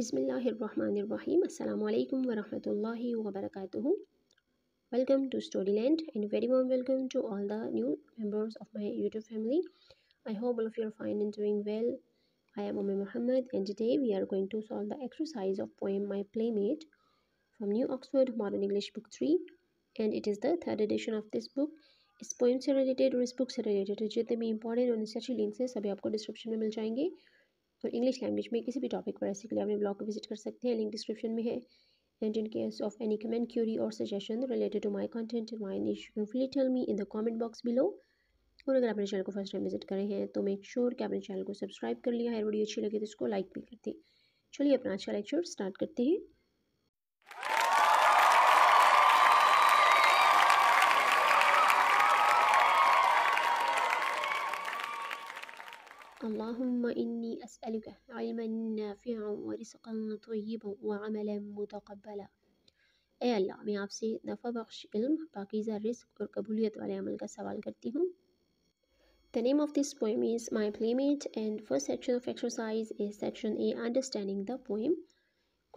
बिसमीम् अल्लाम वरहमल वबरक welcome to story land and very warm welcome to all the new members of my YouTube family I hope of you fine and doing well I am Umme Mohammad and today we are going to solve the exercise of poem my playmate from New Oxford Modern English Book 3 and it is the third edition of this book. इस poem से related और इस book से related जितने भी important और necessary links हैं सभी आपको डिस्क्रिप्शन में मिल जाएंगे और इंग्लिश लैंग्वेज में किसी भी टॉपिक पर ऐसे के लिए अपने ब्लॉग को विजिट कर सकते हैं लिंक डिस्क्रिप्शन में है and in case of any comment query or suggestion related to my content my you free tell me in the comment box below और अगर अपने चैनल को फर्स्ट टाइम विजिट करें हैं तो मेक श्योर कि अपने चैनल को सब्सक्राइब कर लिया है वीडियो अच्छी लगी तो इसको लाइक भी कर दें चलिए अपना अच्छा लेक्चर स्टार्ट करते हैं اللهم إني أسألك علما नाफिया व रिस्कन तय्यबा व अमला मुतकबला ए अल्लाह मैं आपसे नफ़ा बख्श इल्म पाकिज़ा रिस्क और कबूलियत वाले अमल का सवाल करती हूँ The name of this poem is My Playmate and first section of exercise is section A understanding the poem.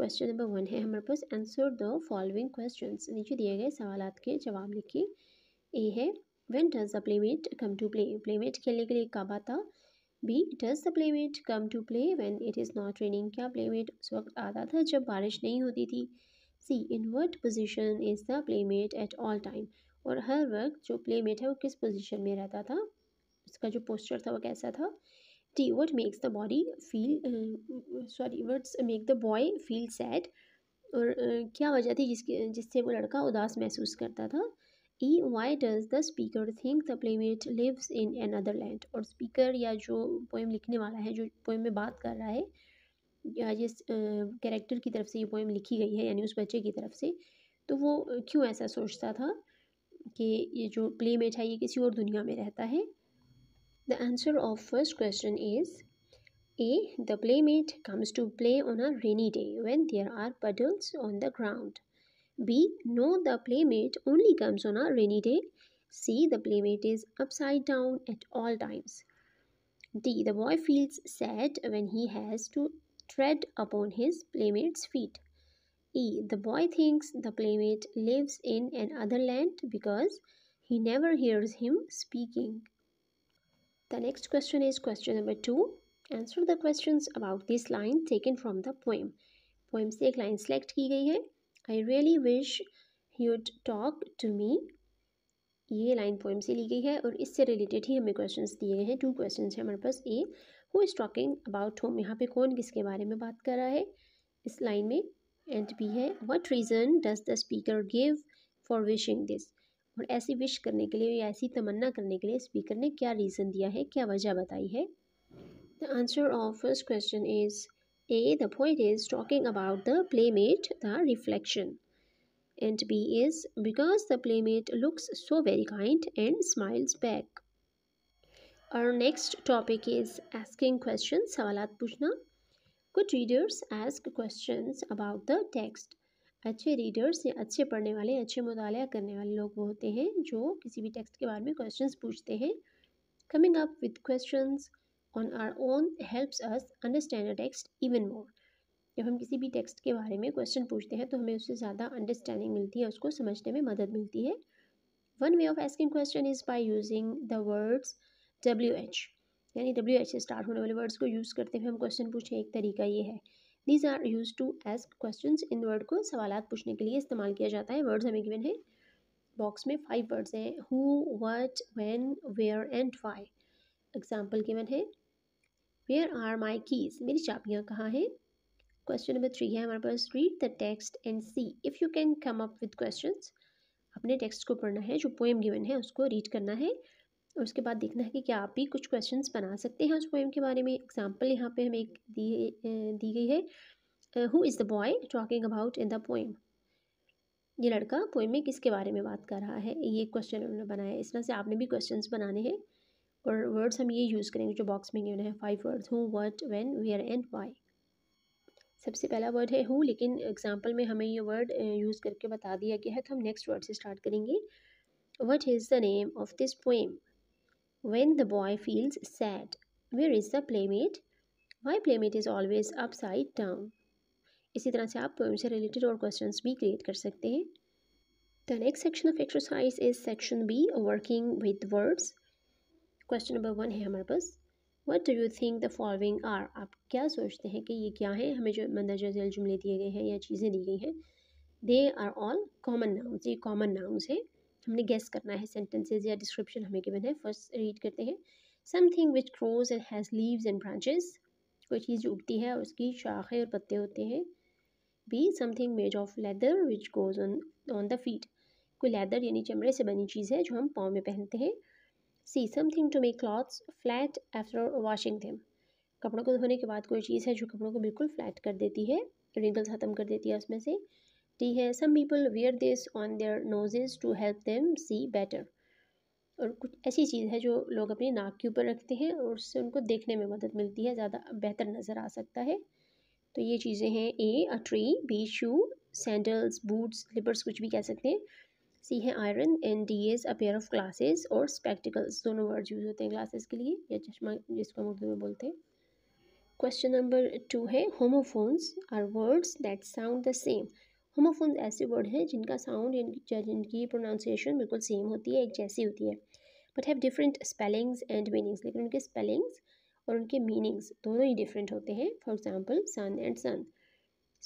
Question number one है हमारे पास आंसर द फॉलोइंग क्वेश्चंस नीचे दिए गए सवाल के जवाब लिखिए ए है when does the playmate come to play playmate खेलने के लिए कब आता B does the playmate come to play when it is not raining क्या प्लेमेट उस वक्त आता था जब बारिश नहीं होती थी C in what position is the playmate at all time और हर वक्त जो प्लेमेट है वो किस पोजिशन में रहता था उसका जो पोस्चर था वो कैसा था D what makes the body feel sorry what's make the boy feel sad और uh, क्या वजह थी जिसकी जिससे वो लड़का उदास महसूस करता था E why does the speaker think the playmate lives in another land और स्पीकर या जो पोएम लिखने वाला है जो पोएम में बात कर रहा है या जिस कैरेक्टर की तरफ से ये पोएम लिखी गई है यानी उस बच्चे की तरफ से तो वो क्यों ऐसा सोचता था कि ये जो प्लेमेट है ये किसी और दुनिया में रहता है the answer of first question is A the playmate comes to play on a rainy day when there are puddles on the ground B. No, the playmate only comes on a rainy day. C. The playmate is upside down at all times. D. The boy feels sad when he has to tread upon his playmate's feet. E. The boy thinks the playmate lives in another land because he never hears him speaking. The next question is question number 2. Answer the questions about this line taken from the poem. Poem se ek line select ki gayi hai. I really wish you'd talk to me ये line poem से ली गई है और इससे related ही हमें question दिए गए हैं टू क्वेश्चन हैं हमारे पास A who is talking about home यहाँ पे कौन किसके बारे में बात कर रहा है इस लाइन में एंड बी है what reason does the speaker give for wishing this और ऐसी विश करने के लिए या ऐसी तमन्ना करने के लिए स्पीकर ने क्या रीज़न दिया है क्या वजह बताई है the answer of first question is A. The poet is talking about the playmate, the reflection. And B is because the playmate looks so very kind and smiles back. Our next topic is asking questions, sawalat puchna Good readers ask questions about the text. अच्छे readers या अच्छे पढ़ने वाले अच्छे मुताल करने वाले लोग होते हैं जो किसी भी टेक्स्ट के बारे में क्वेश्चंस पूछते हैं coming up with questions on our own helps us understand a text even more जब हम किसी भी टेक्स्ट के बारे में क्वेश्चन पूछते हैं तो हमें उससे ज़्यादा अंडरस्टैंडिंग मिलती है उसको समझने में मदद मिलती है one way of asking question is by using the words W H यानी डब्ल्यू एच से स्टार्ट होने वाले वर्ड्स को यूज़ करते हुए हम क्वेश्चन पूछें एक तरीका ये है these are use to ask question इन वर्ड को सवाल पूछने के लिए इस्तेमाल किया जाता है वर्ड्स हमें गिवन है बॉक्स में फाइव वर्ड्स हैं who what when where and why example given है वेयर आर माई कीज़ मेरी चाबियाँ कहाँ हैं क्वेश्चन नंबर थ्री है हमारे पास read the text and see if you can come up with question अपने टेक्स्ट को पढ़ना है जो पोएम गिवन है उसको रीड करना है और उसके बाद देखना है कि क्या आप भी कुछ क्वेश्चन बना सकते हैं उस पोएम के बारे में एग्जाम्पल यहाँ पे हमें एक दी दी गई है who is the boy talking about in the poem ये लड़का पोएम में किसके बारे में बात कर रहा है ये क्वेश्चन उन्होंने बनाया इस तरह से आपने भी क्वेश्चन बनाने हैं और वर्ड्स हम ये यूज़ करेंगे जो बॉक्स में गिवन है five words who what when where and why सबसे पहला वर्ड है हु लेकिन एग्जांपल में हमें ये वर्ड यूज़ करके बता दिया गया है तो हम नेक्स्ट वर्ड से स्टार्ट करेंगे what is the name of this poem when the boy feels sad where is the playmate why playmate is always upside down इसी तरह से आप पोएम से रिलेटेड और क्वेश्चन भी क्रिएट कर सकते हैं the next section of exercise is section B working with words question number one है हमारे पास what do you think the following are आप क्या सोचते हैं कि ये क्या है हमें जो मंदरजा झेल जुमले दिए गए हैं या चीज़ें दी गई हैं they are all common nouns ये कॉमन नाउन्स हैं हमने गेस करना है सेंटेंसेज या डिस्क्रिप्शन हमें गिवन है फर्स्ट रीड करते हैं something which grows and has leaves and branches कोई चीज़ उगती है और उसकी शाखें और पत्ते होते हैं B something made of leather which goes on on the feet कोई लेदर यानी चमड़े से बनी चीज़ है जो हम पाँव में पहनते हैं C something to make clothes flat after washing them कपड़ों को धोने के बाद कोई चीज़ है जो कपड़ों को बिल्कुल फ्लैट कर देती है रिंगल्स ख़त्म कर देती है उसमें से डी है some people wear this on their noses to help them see better और कुछ ऐसी चीज़ है जो लोग अपनी नाक के ऊपर रखते हैं और उससे उनको देखने में मदद मिलती है ज़्यादा बेहतर नज़र आ सकता है तो ये चीज़ें हैं A a tree B shoe sandals boots slippers कुछ भी कह सकते हैं सी है iron and D is a pair of glasses और स्पेक्टिकल्स दोनों वर्ड यूज़ होते हैं ग्लासेस के लिए या चश्मा जिसको हम उर्दू में बोलते हैं क्वेश्चन नंबर टू है homophones are words that sound the same homophones ऐसे वर्ड हैं जिनका साउंड जिनकी प्रोनाउंसिएशन बिल्कुल सेम होती है एक जैसी होती है but have different spellings and meanings लेकिन उनके स्पेलिंग्स और उनके मीनिंग्स दोनों ही डिफरेंट होते हैं for example son and sun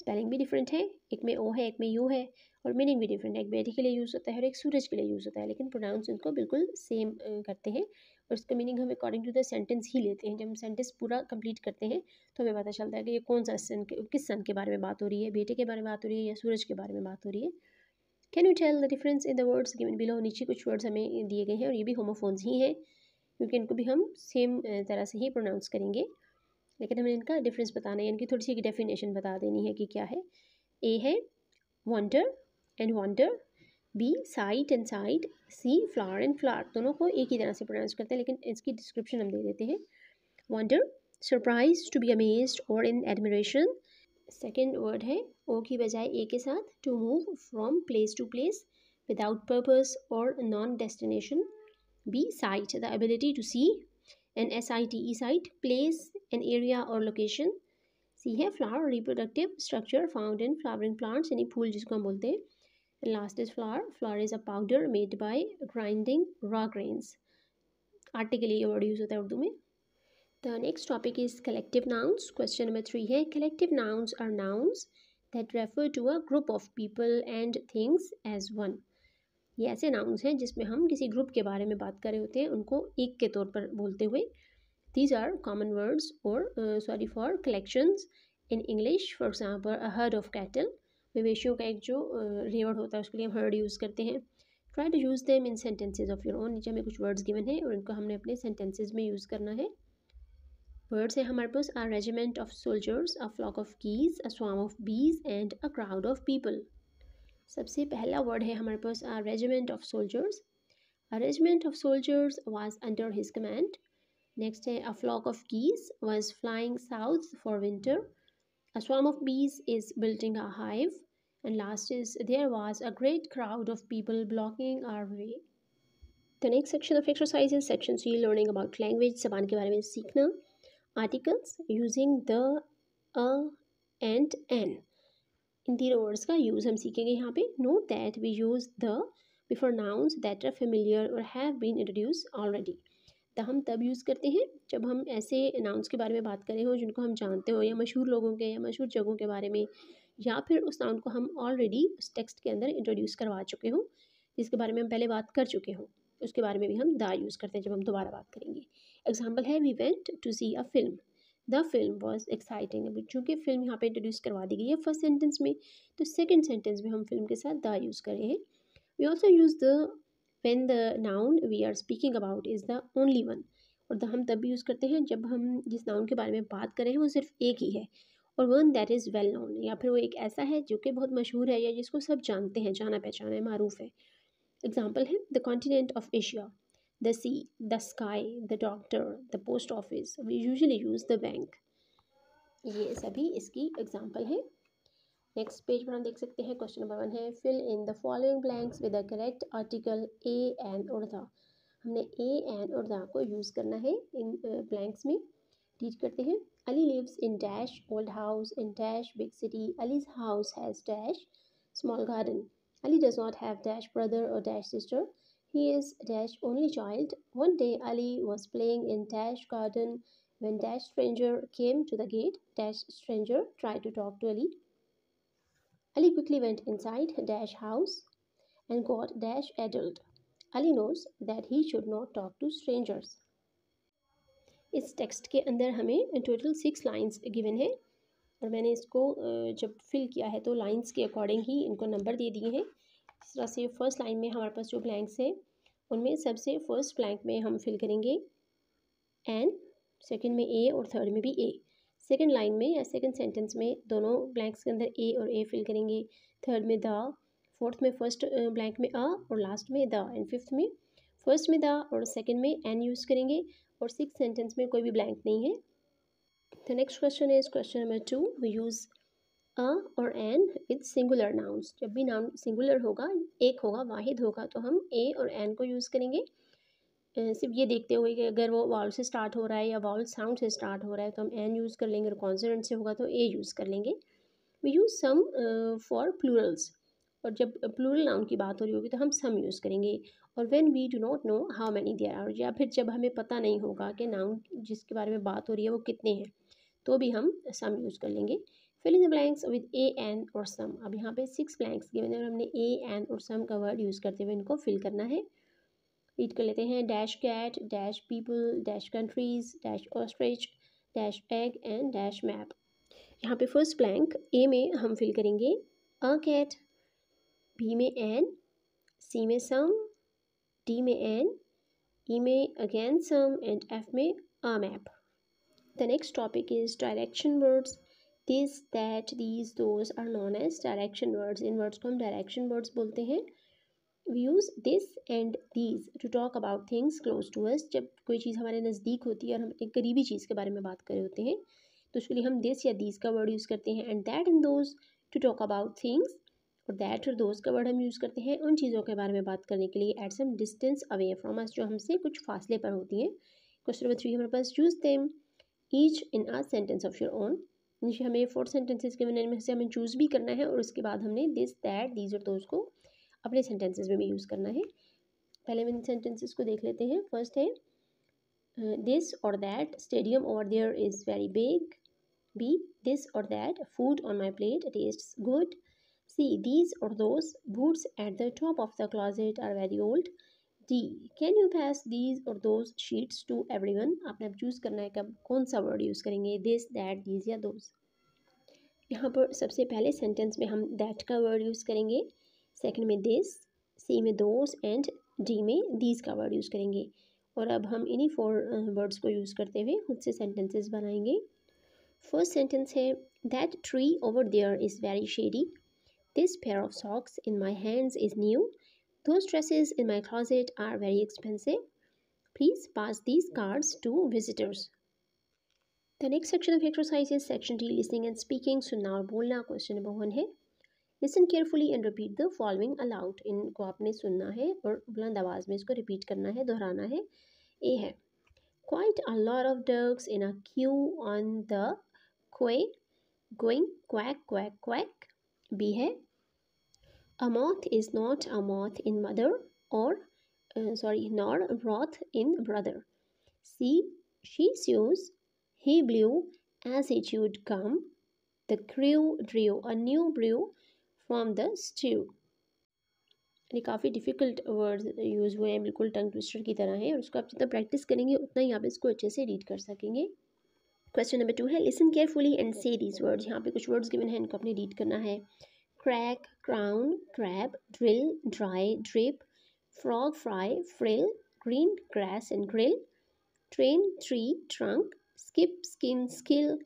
spelling भी डिफरेंट है एक में ओ है एक में यू है और मीनिंग भी डिफरेंट है एक बेरी के लिए यूज़ होता है और एक सूरज के लिए यूज़ होता है लेकिन प्रोनाउंस इनको बिल्कुल सेम करते हैं और इसका मीनिंग हम अकॉर्डिंग टू द सेंटेंस ही लेते हैं जब हम सेंटेंस पूरा कंप्लीट करते हैं तो हमें पता चलता है कि ये कौन सा सन किस सन के बारे में बात हो रही है बेटे के बारे में बात हो रही है या सूरज के बारे में बात हो रही है can you tell the difference in the words given below नीचे कुछ वर्ड्स हमें दिए गए हैं और ये भी होमोफोन्स ही हैं क्योंकि इनको भी हम सेम तरह से ही प्रोनाउंस करेंगे लेकिन हमें इनका डिफरेंस बताना है इनकी थोड़ी सी डेफिनेशन बता देनी है कि क्या है ए है wonder and wander B sight and site C flower and flour दोनों को एक ही तरह से प्रोनाउंस करते हैं लेकिन इसकी डिस्क्रिप्शन हम दे देते हैं wonder surprise to be amaze और इन एडमिरेशन सेकेंड वर्ड है ओ की बजाय ए के साथ to move from place to place without purpose और non destination B sight the ability to see and S I T E site place an area और location C है flower reproductive structure found in flowering plants यानी फूल जिसको हम बोलते हैं last is flour flour is a powder made by grinding raw grains article ये word use होता है उर्दू में the next topic is collective nouns question number three है collective nouns are nouns that refer to a group of people and things as one ये ऐसे nouns हैं जिसमें हम किसी ग्रुप के बारे में बात कर रहे होते हैं उनको एक के तौर पर बोलते हुए दीज आर कॉमन वर्ड्स और sorry for collections in English for example a herd of cattle मवेशियों का एक जो रेवड़ होता है उसके लिए हम हर्ड यूज़ करते हैं try to use them in sentences of your own नीचे हमें कुछ वर्ड्स गिवन है और इनको हमने अपने सेंटेंसेज में यूज़ करना है वर्ड्स है हमारे पास are regiment of soldiers a flock of geese a swarm of bees and a crowd of people सबसे पहला वर्ड है हमारे पास are regiment of soldiers a regiment of soldiers was under his command next है a flock of geese was flying south for winter a swarm of bees is building a hive And last is there was a great crowd of people blocking our way. The next section of exercise is section 3 learning about language zaban ke bare mein seekhna articles using the a and an in the words ka use hum seekhenge yahan pe note that we use the before nouns that are familiar or have been introduced already तो हम तब use करते हैं जब हम ऐसे nouns के बारे में बात करें हो जिनको हम जानते हो या मशहूर लोगों के या मशहूर जगहों के बारे में या फिर उस साउंड को हम ऑलरेडी उस टेक्स्ट के अंदर इंट्रोड्यूस करवा चुके हों जिसके बारे में हम पहले बात कर चुके हों उसके बारे में भी हम दा यूज़ करते हैं जब हम दोबारा बात करेंगे एग्जाम्पल है we went to see a film the film was exciting अभी चूँकि फिल्म यहाँ पर इंट्रोड्यूस करवा दी गई है फर्स्ट सेंटेंस में तो सेकेंड सेंटेंस में हम फिल्म के साथ द यूज़ कर रहे हैं we also use the when the noun we are speaking about is the only one और द हम तब भी यूज़ करते हैं जब हम जिस नाउन के बारे में बात कर रहे हैं वो सिर्फ एक ही है और one that is well known या फिर वो एक ऐसा है जो कि बहुत मशहूर है या जिसको सब जानते हैं जाना पहचाना है मरूफ है एग्ज़ाम्पल है the continent of Asia the sea the sky the doctor the post office we usually use the bank ये सभी इसकी एग्ज़ाम्पल है नेक्स्ट पेज पर हम देख सकते हैं क्वेश्चन नंबर वन है fill in the following blanks with the correct article a and उर्दा हमने ए एंड उर्दा को यूज़ करना है इन ब्लैंक्स में टीच करते हैं Ali lives in dash old house in dash big city. Ali's house has dash small garden. Ali does not have dash brother or dash sister. He is dash only child. One day Ali was playing in dash garden when dash stranger came to the gate. Dash stranger tried to talk to Ali. Ali quickly went inside dash house and got dash adult. Ali knows that he should not talk to strangers. इस text के अंदर हमें total six lines given है और मैंने इसको जब fill किया है तो लाइंस के अकॉर्डिंग ही इनको नंबर दे दिए हैं इस तरह से फर्स्ट लाइन में हमारे पास जो ब्लैंक्स हैं उनमें सबसे फर्स्ट ब्लैंक में हम फिल करेंगे एन सेकेंड में ए और थर्ड में भी ए सेकेंड लाइन में या सेकेंड सेंटेंस में दोनों ब्लैंक्स के अंदर ए और ए फिल करेंगे थर्ड में द फोर्थ में फर्स्ट ब्लैंक में अ और लास्ट में द एंड फिफ्थ में फर्स्ट में द और सेकंड में एन यूज़ करेंगे और सिक्स सेंटेंस में कोई भी ब्लैंक नहीं है the next question is question number two we use a और एन विद सिंगुलर नाउन्स जब भी नाउन सिंगुलर होगा एक होगा वाहिद होगा तो हम ए और एन को यूज़ करेंगे सिर्फ ये देखते हुए कि अगर वो वाउल से स्टार्ट हो रहा है या वाउल साउंड से स्टार्ट हो रहा है तो हम एन यूज़ कर लेंगे और कॉन्सोनेंट से होगा तो ए यूज़ कर लेंगे we use some for plurals और जब प्लूरल नाउन की बात हो रही होगी तो हम सम यूज़ करेंगे और when we do not know how many there are या फिर जब हमें पता नहीं होगा कि नाउन जिसके बारे में बात हो रही है वो कितने हैं तो भी हम सम यूज़ कर लेंगे fill in the blanks with a an और सम अब यहाँ पे सिक्स ब्लैंक्स गिवन है और हमने ए एन और सम का वर्ड यूज़ करते हुए इनको फिल करना है रीड कर लेते हैं dash cat dash people dash countries dash ostrich dash egg and dash map यहाँ पे फर्स्ट ब्लैंक ए में हम फिल करेंगे अ कैट बी में एन सी में सम डी में एन ई e में अगेन सम एंड एफ में a map the next topic is direction words this that these those are known as direction words इन words को हम direction words बोलते हैं we use this and these to talk about things close to us जब कोई चीज़ हमारे नज़दीक होती है और हम एक करीबी चीज़ के बारे में बात कर रहे होते हैं तो उसके लिए हम दिस या दीज का वर्ड यूज़ करते हैं and that in those to talk about things that तो और दोस्त का वर्ड हम यूज़ करते हैं उन चीज़ों के बारे में बात करने के लिए at some distance away from us जो हमसे कुछ फासले पर होती हैं क्वेश्चन नंबर थ्री हमारे पास choose them each in a sentence of your own नीचे हमें फोर सेंटेंसेज के में से हमें चूज़ भी करना है और उसके बाद हमने दिस दैट दीज और दोस्त को अपने सेंटेंसेस में भी यूज़ करना है पहले हम इन सेंटेंसेज को देख लेते हैं फर्स्ट है दिस और that stadium over there is very big B this और that food on my plate taste good these These or those boots at the top of the closet are very old. D. Can you pass these or those sheets to everyone? आपने अब choose करना है कब कौन सा word use करेंगे this that these या those यहाँ पर सबसे पहले सेंटेंस में हम दैट का वर्ड यूज़ करेंगे सेकंड में दिस सी में दोज एंड डी में दीज का वर्ड यूज़ करेंगे और अब हम इन्हीं फोर वर्ड्स को यूज़ करते हुए खुद से सेंटेंसेस बनाएंगे फर्स्ट सेंटेंस है that tree over there is very shady This pair of socks in my hands is new. Those dresses in my closet are very expensive. Please pass these cards to visitors. The next section of exercise is section D listening and speaking. सुनना और बोलना question number one है listen carefully and repeat the following aloud इनको आपने सुनना है और बुलंद आवाज़ में इसको repeat करना है दोहराना है ए है Quite a lot of ducks in a queue on the quay going quack quack quack. B है A moth is not a moth in mother or uh, sorry nor wrath in brother. See, she sews, he blew as it should come. The crew drew a new brew from the stew. यानी काफ़ी difficult word use हुए हैं बिल्कुल tongue twister की तरह है और उसको आप जितना प्रैक्टिस करेंगे उतना ही आप इसको अच्छे से रीड कर सकेंगे क्वेश्चन नंबर टू है listen carefully and say these words यहाँ पे कुछ वर्ड्स गिवन हैं इनको आपने रीड करना है crack, crown, crab, drill, dry, drip, frog, fry, frill, green, grass and grill, train, tree, trunk, skip, skin, skill,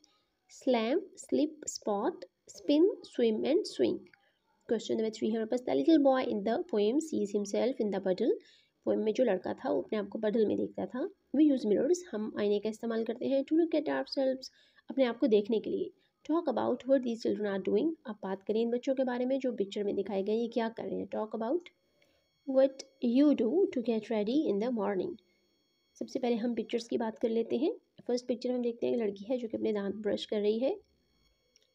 slam, slip, spot, spin, swim and swing. Question number three हमारे पास the little boy in the poem sees himself in the bubble poem में जो लड़का था वो अपने आप को बटल में देखता था वी यूज़ मिरर्स हम आईने का इस्तेमाल करते हैं to look at our self अपने आप को देखने के लिए talk about what these children are doing अब बात करें इन बच्चों के बारे में जो पिक्चर में दिखाए गए ये क्या कर रहे हैं talk about what you do to get ready in the morning सबसे पहले हम पिक्चर्स की बात कर लेते हैं फर्स्ट पिक्चर में हम देखते हैं एक लड़की है जो कि अपने दांत ब्रश कर रही है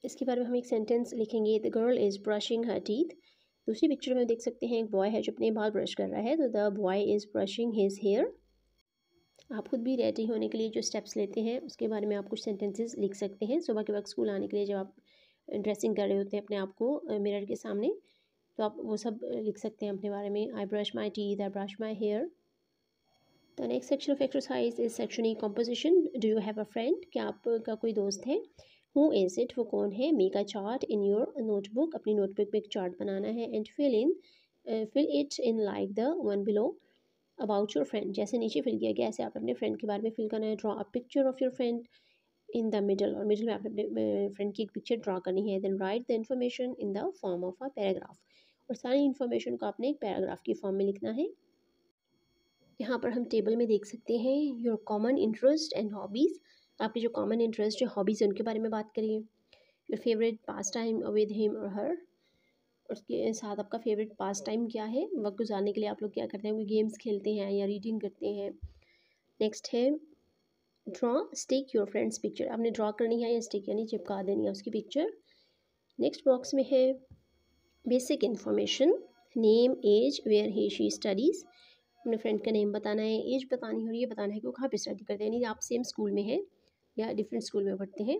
इसके बारे में हम एक सेंटेंस लिखेंगे the girl is brushing her teeth दूसरी पिक्चर में देख सकते हैं एक बॉय है जो अपने बाल ब्रश कर रहा है तो the boy is brushing his hair आप खुद भी रेडी होने के लिए जो स्टेप्स लेते हैं उसके बारे में आप कुछ सेंटेंसेस लिख सकते हैं सुबह के वक्त स्कूल आने के लिए जब आप ड्रेसिंग कर रहे होते हैं अपने आप को मिरर के सामने तो आप वो सब लिख सकते हैं अपने बारे में I brush my teeth I brush my hair the next section of exercise is section E composition do you have a friend क्या आपका कोई दोस्त है हु इज़ इट वो कौन है make a chart in your notebook अपनी notebook में एक चार्ट बनाना है and fill in fill it in like the one below about your friend जैसे नीचे फिल किया गया ऐसे आप अपने फ्रेंड के बारे में फिल करना है draw a picture of your friend in the middle और मिडल में आपने अपने फ्रेंड की एक पिक्चर ड्रा करनी है then write the information in the form of a paragraph और सारी इन्फॉर्मेशन को आपने एक पैराग्राफ की फॉर्म में लिखना है यहाँ पर हम टेबल में देख सकते हैं your common interest and hobbies आपकी जो कॉमन इंटरेस्ट जो हॉबीज़ है उनके बारे में बात करिए your favourite pastime with him और हर उसके साथ आपका फेवरेट पास टाइम क्या है वक्त गुजारने के लिए आप लोग क्या करते हैं गेम्स खेलते हैं या रीडिंग करते हैं नेक्स्ट है draw stick your friend's picture आपने ड्रॉ करनी है या स्टिक यानी चिपका देनी है उसकी पिक्चर नेक्स्ट बॉक्स में है basic information name age where he she studies अपने फ्रेंड का नेम बताना है एज बतानी है और ये बताना है कि वो कहाँ पे स्टडी करते हैं यानी आप सेम स्कूल में हैं या डिफरेंट स्कूल में पढ़ते हैं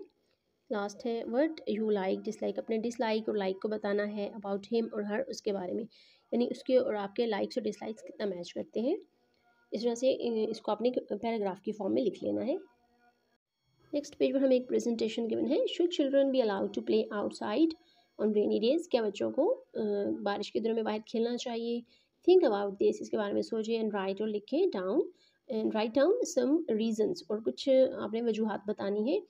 लास्ट है वट यू लाइक डिसलाइक अपने डिसलाइक और लाइक को बताना है अबाउट हिम और हर उसके बारे में यानी उसके और आपके लाइक्स और डिसलाइक्स कितना मैच करते हैं इस तरह से इसको आपने पैराग्राफ की फॉर्म में लिख लेना है नेक्स्ट पेज पर हमें एक प्रेजेंटेशन गिवन है should children be allowed to play outside on rainy days क्या बच्चों को बारिश के दिनों में बाहर खेलना चाहिए थिंक अबाउट दिस इसके बारे में सोचें एंड राइट और लिखें down and write down some reasons और कुछ आपने वजूहत बतानी है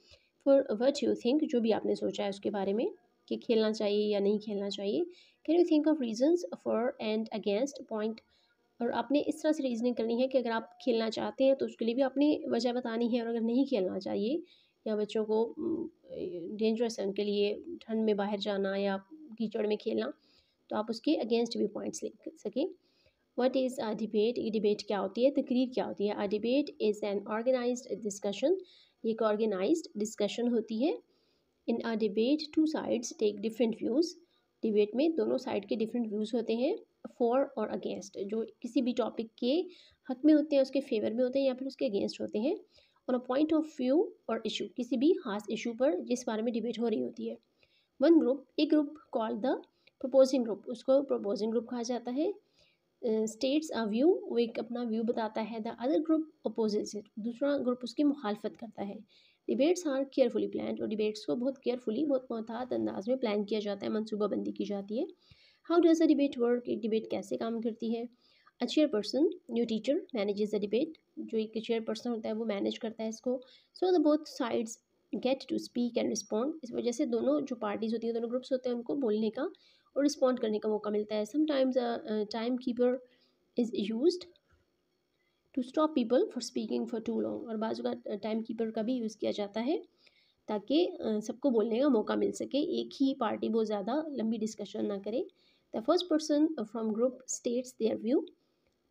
फॉर वट यू थिंक जो भी आपने सोचा है उसके बारे में कि खेलना चाहिए या नहीं खेलना चाहिए can you think of reasons for and against point और आपने इस तरह से रीजनिंग करनी है कि अगर आप खेलना चाहते हैं तो उसके लिए भी आपने वजह बतानी है और अगर नहीं खेलना चाहिए या बच्चों को डेंजरस है उनके लिए ठंड में बाहर जाना या कीचड़ में खेलना तो आप उसके अगेंस्ट भी पॉइंट्स लिख सकें वट इज़ अ डिबेट ये डिबेट क्या होती है तकरीर क्या होती है a debate is an organise discussion एक ऑर्गेनाइज डिस्कशन होती है in a debate two sides take different views debate में दोनों साइड के डिफरेंट व्यूज़ होते हैं फॉर और अगेंस्ट जो किसी भी टॉपिक के हक में होते हैं उसके फेवर में होते हैं या फिर उसके अगेंस्ट होते हैं और अ पॉइंट ऑफ व्यू और इशू किसी भी खास इशू पर जिस बारे में डिबेट हो रही होती है वन ग्रुप एक group call the proposing group उसको प्रपोजिंग ग्रुप कहा जाता है स्टेट्स अ व्यू वो एक अपना व्यू बताता है the other group opposite it दूसरा ग्रुप उसकी मुखालफत करता है डिबेट्स आर केयरफुली प्लान और डिबेट्स को बहुत केयरफुली बहुत मोहतात अंदाज में प्लान किया जाता है मनसूबाबंदी की जाती है how does a debate work एक डिबेट कैसे काम करती है a chair person new teacher manages the debate जो एक चेयर पर्सन होता है वो मैनेज करता है इसको so the both sides get to speak and respond इस वजह से दोनों जो पार्टीज़ होती हैं दोनों ग्रुप्स होते हैं उनको बोलने का और रिस्पॉन्ड करने का मौका मिलता है sometimes time keeper is use to stop people for speaking for too long और बाजू का टाइम uh, कीपर का भी यूज़ किया जाता है ताकि uh, सबको बोलने का मौका मिल सके एक ही पार्टी बहुत ज़्यादा लंबी डिस्कशन ना करे the first person from group states their view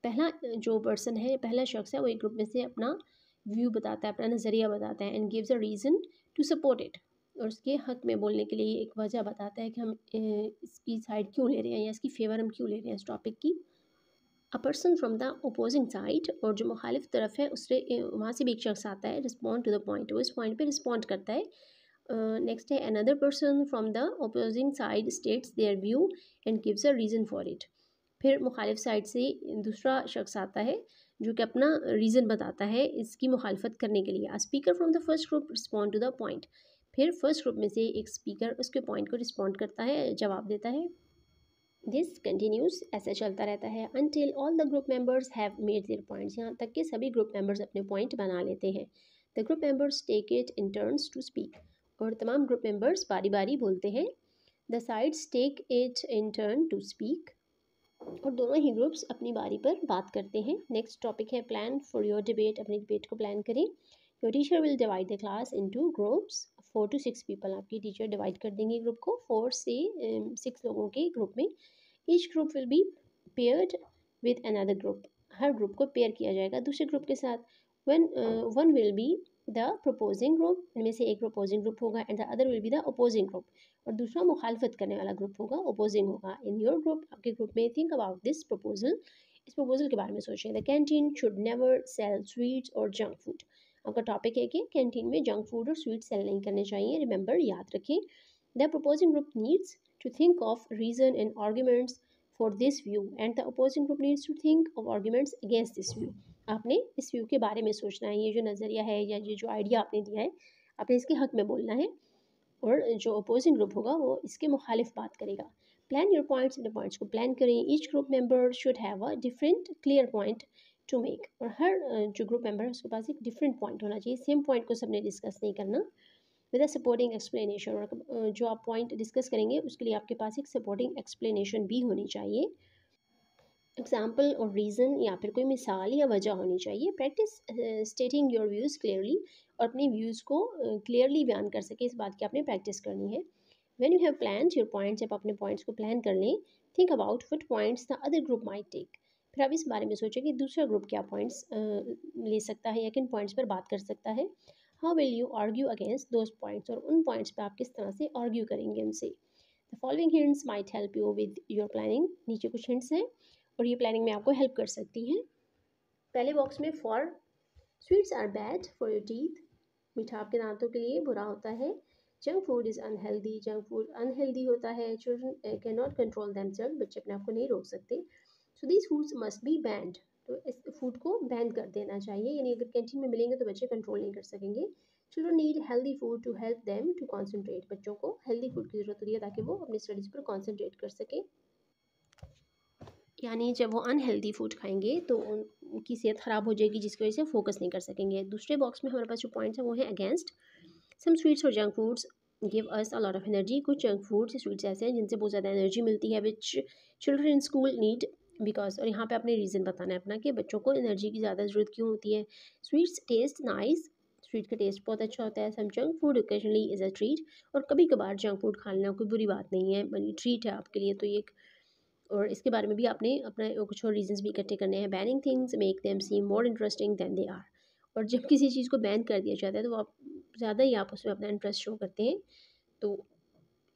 पहला uh, जो पर्सन है पहला शख्स है वो एक ग्रुप में से अपना व्यू बताता है अपना नज़रिया बताता है and gives a reason to support it और उसके हक में बोलने के लिए एक वजह बताता है कि हम इसकी साइड क्यों ले रहे हैं या इसकी फेवर हम क्यों ले रहे हैं इस टॉपिक की a person from the opposing side और जो मुखालिफ तरफ है उससे वहाँ से भी एक शख्स आता है रिस्पॉन्ड टू द पॉइंट वो इस पॉइंट पर रिस्पॉन्ड करता है नेक्स्ट है another person from the opposing side states their view and gives a reason for it फिर मुखालिफ साइड से दूसरा शख्स आता है जो कि अपना रीज़न बताता है इसकी मुखालफत करने के लिए speaker from the first group respond to the point फिर फर्स्ट ग्रुप में से एक स्पीकर उसके पॉइंट को रिस्पॉन्ड करता है जवाब देता है दिस कंटिन्यूस ऐसा चलता रहता है until all the group members have made their points यहाँ तक कि सभी ग्रुप मेंबर्स अपने पॉइंट बना लेते हैं the group members take it in turns to speak और तमाम ग्रुप मेंबर्स बारी बारी बोलते हैं the sides take it in turn to speak और दोनों ही ग्रुप्स अपनी बारी पर बात करते हैं नेक्स्ट टॉपिक है प्लान फॉर योर डिबेट अपनी डिबेट को प्लान करें your teacher will divide the class to groups four to six people आपकी टीचर डिवाइड कर देंगे ग्रुप को फोर से सिक्स um, लोगों के ग्रुप में each group will be paired with another group हर ग्रुप को पेयर किया जाएगा दूसरे ग्रुप के साथ one one will be the proposing group इनमें से एक प्रपोजिंग ग्रुप होगा and the other will be the opposing group और दूसरा मुखालफत करने वाला ग्रुप होगा अपोजिंग होगा इन योर ग्रुप आपके ग्रुप में थिंक अबाउट दिस प्रपोजल इस प्रपोजल के बारे में सोचें the canteen should never sell sweets और जंक फूड आपका टॉपिक है कि कैंटीन में जंक फूड और स्वीट सेल नहीं करने चाहिए रिमेंबर याद रखें the proposing group needs to think of reason and arguments for this view and the opposing group needs to think of arguments against this view आपने इस view के बारे में सोचना है ये जो नज़रिया है या ये जो आइडिया आपने दिया है आपने इसके हक में बोलना है और जो अपोजिंग ग्रुप होगा वो इसके मुखालिफ बात करेगा plan your points and points को प्लान करें each group member should have a different clear point to make और हर जो ग्रुप मेंबर है उसके पास एक डिफरेंट पॉइंट होना चाहिए सेम पॉइंट को सबने डिस्कस नहीं करना विद अ सपोर्टिंग एक्सप्लेनेशन और जो आप पॉइंट डिस्कस करेंगे उसके लिए आपके पास एक सपोर्टिंग एक्सप्लेनेशन भी होनी चाहिए एग्जाम्पल और रीज़न या फिर कोई मिसाल या वजह होनी चाहिए practice stating your views clearly और अपने व्यूज़ को क्लियरली बयान कर सके इस बात की आपने प्रैक्टिस करनी है when you have plan your points जब अपने पॉइंट्स को प्लान कर लें think about what points the other group may take फिर आप इस बारे में सोचें कि दूसरा ग्रुप क्या पॉइंट्स ले सकता है या किन पॉइंट्स पर बात कर सकता है how will you argue against those points और उन पॉइंट्स पर आप किस तरह से आर्ग्यू करेंगे उनसे the following hints might help you with your planning नीचे कुछ हिंट्स हैं और ये प्लानिंग में आपको हेल्प कर सकती हैं पहले बॉक्स में for sweets are bad for your teeth मीठा आपके दांतों के लिए बुरा होता है junk food is unhealthy junk food unhealthy होता है children can not control them बच्चे अपने आप को नहीं रोक सकते so these foods must be banned तो इस फूड को बैंड कर देना चाहिए यानी अगर कैंटीन में मिलेंगे तो बच्चे कंट्रोल नहीं कर सकेंगे children need healthy food to help them to concentrate बच्चों को हेल्दी फूड की ज़रूरत होती है ताकि वो अपनी स्टडीज़ पर कॉन्सेंट्रेट कर सकें यानी जब वो अनहेल्दी फूड खाएंगे तो उनकी सेहत ख़राब हो जाएगी जिसकी वजह से फोकस नहीं कर सकेंगे दूसरे बॉक्स में हमारे पास जो पॉइंट्स हैं वो हैं अगेंस्ट सम स्वीट्स और junk foods give us a lot of energy कुछ जंक फूड्स स्वीट्स ऐसे हैं जिनसे बहुत ज़्यादा एनर्जी मिलती है which children in school need because और यहाँ पे आपने रीज़न बताना है अपना कि बच्चों को एनर्जी की ज़्यादा ज़रूरत क्यों होती है स्वीट्स टेस्ट नाइस स्वीट का टेस्ट बहुत अच्छा होता है some junk food occasionally is a treat और कभी कभार जंक फूड खा लेना कोई बुरी बात नहीं है बल्कि ट्रीट है आपके लिए तो ये एक और इसके बारे में भी आपने अपना कुछ और रीजन भी इकट्ठे करने हैं banning things make them seem more interesting than they are और जब किसी चीज़ को बैन कर दिया जाता है तो आप ज़्यादा ही आप उसमें अपना इंटरेस्ट शो करते हैं तो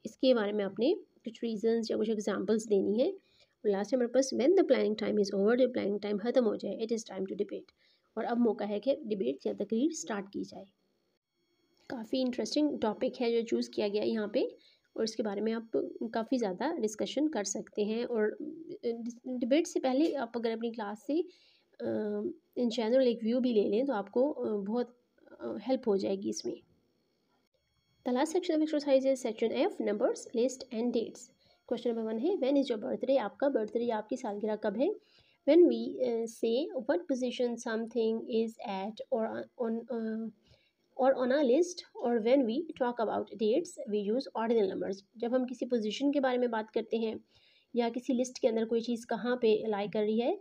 इसके बारे में आपने कुछ रीजंस या कुछ एग्जांपल्स देनी है लास्ट तो हमारे पास when the planning time is over जब प्लानिंग टाइम खत्म हो जाए it is time to debate और अब मौका है कि डिबेट या तकरीर स्टार्ट की जाए काफ़ी इंटरेस्टिंग टॉपिक है जो चूज़ किया गया यहाँ पे और इसके बारे में आप काफ़ी ज़्यादा डिस्कशन कर सकते हैं और डिबेट से पहले आप अगर अपनी क्लास से इन जनरल एक व्यू भी ले लें तो आपको बहुत हेल्प हो जाएगी इसमें the last section of exercise section F numbers list and dates question number one है वेन इज योर बर्थडे आपका बर्थडे आपकी सालगिरह कब है when we say what position something is at और और ऑन आ लिस्ट और when we talk about dates we use ordinal numbers जब हम किसी पोजिशन के बारे में बात करते हैं या किसी लिस्ट के अंदर कोई चीज़ कहाँ पे लाई कर रही है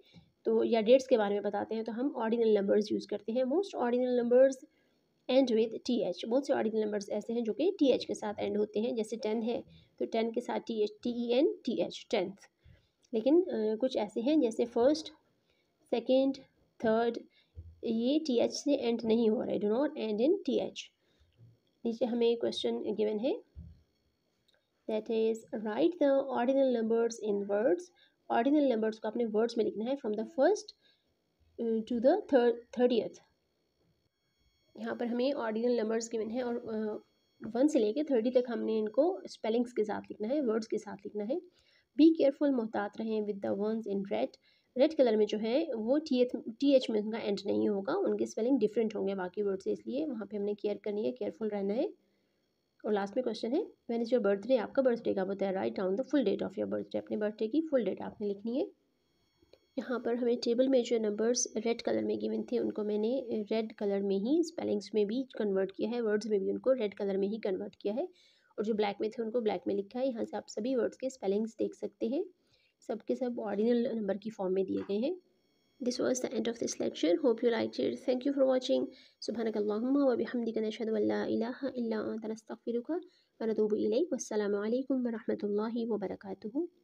तो या डेट्स के बारे में बताते हैं तो हम ऑर्डिनल नंबर्स यूज़ करते हैं most ordinal numbers end with T H बहुत से ऑर्डिनल नंबर्स ऐसे हैं जो कि टी एच के साथ एंड होते हैं जैसे टेन है तो टेन के साथ T H T E N T H tenth लेकिन आ, कुछ ऐसे हैं जैसे फर्स्ट सेकेंड थर्ड ये टी एच से एंड नहीं हो रहा है do not end in T H नीचे हमें क्वेश्चन गिवन है that is write the ordinal numbers in words ordinal numbers को अपने वर्ड्स में लिखना है from the first to the third thirtieth यहाँ पर हमें ऑर्डिनल नंबर्स गिवन है और वन से लेके थर्टी तक हमने इनको स्पेलिंग्स के साथ लिखना है वर्ड्स के साथ लिखना है बी केयरफुल मोहतात रहें with the ones in red red colour में जो है वो टी एच टी एच में उनका एंड नहीं होगा उनके स्पेलिंग डिफरेंट होंगे बाकी वर्ड से इसलिए वहाँ पे हमने केयर करनी है केयरफुल रहना है और लास्ट में क्वेश्चन है वैन इज़ योर बर्थडे आपका बर्थडे का बताया write down the full date of your birthday अपने बर्थडे की फुल डेट आपने लिखनी है यहाँ पर हमें टेबल में जो नंबर्स रेड कलर में गिवन थे उनको मैंने रेड कलर में ही स्पेलिंग्स में भी कन्वर्ट किया है वर्ड्स में भी उनको रेड कलर में ही कन्वर्ट किया है और जो ब्लैक में थे उनको ब्लैक में लिखा है यहाँ से आप सभी वर्ड्स के स्पेलिंग्स देख सकते हैं सब के सब ऑर्डिनल नंबर की फॉर्म में दिए गए हैं this was the end of this lecture hope you like it thank you for watching सुबह वबिहमदिक नशद वस्तफ़िरुका वर्का